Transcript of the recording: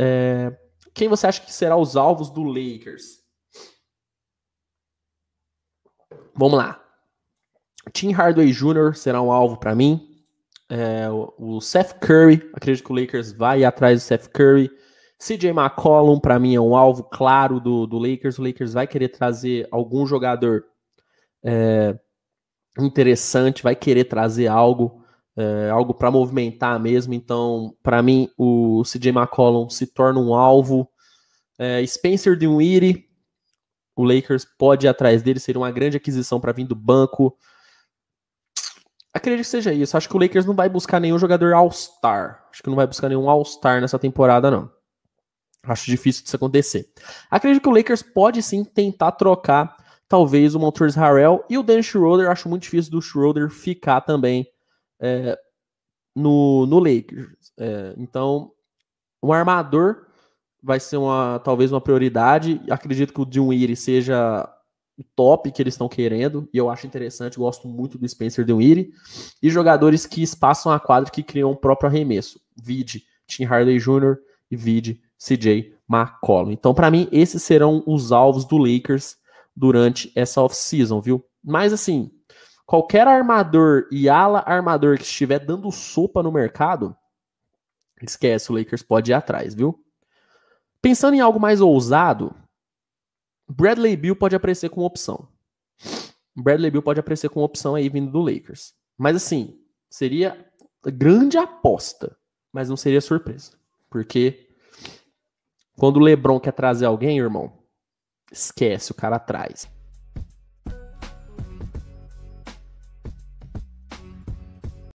É, quem você acha que será os alvos do Lakers? Vamos lá. Tim Hardaway Jr. será um alvo para mim. É, o Seth Curry, acredito que o Lakers vai atrás do Seth Curry. CJ McCollum, para mim, é um alvo claro do, do Lakers. O Lakers vai querer trazer algum jogador é, interessante, vai querer trazer algo é, algo para movimentar mesmo. Então, para mim, o CJ McCollum se torna um alvo. É, Spencer Dinwiddie, o Lakers pode ir atrás dele, seria uma grande aquisição para vir do banco. Acredito que seja isso. Acho que o Lakers não vai buscar nenhum jogador All-Star. Acho que não vai buscar nenhum All-Star nessa temporada, não. Acho difícil disso acontecer. Acredito que o Lakers pode sim tentar trocar, talvez, o Montrezl Harrell e o Dan Schroeder. Acho muito difícil do Schroeder ficar também é, no, no Lakers. É, então, um armador vai ser uma talvez uma prioridade. Acredito que o Dinwiddie seja o top que eles estão querendo, e eu acho interessante, gosto muito do Spencer Dinwiddie. E jogadores que espaçam a quadra que criam o próprio arremesso. Vide, Tim Harley Jr. e vide, CJ McCollum. Então, para mim, esses serão os alvos do Lakers durante essa off-season, viu? Mas, assim, qualquer armador e ala armador que estiver dando sopa no mercado, esquece, o Lakers pode ir atrás, viu? Pensando em algo mais ousado, Bradley Bill pode aparecer com opção. Bradley Bill pode aparecer com opção aí vindo do Lakers. Mas assim, seria grande aposta, mas não seria surpresa. Porque quando o LeBron quer trazer alguém, irmão, esquece, o cara atrás.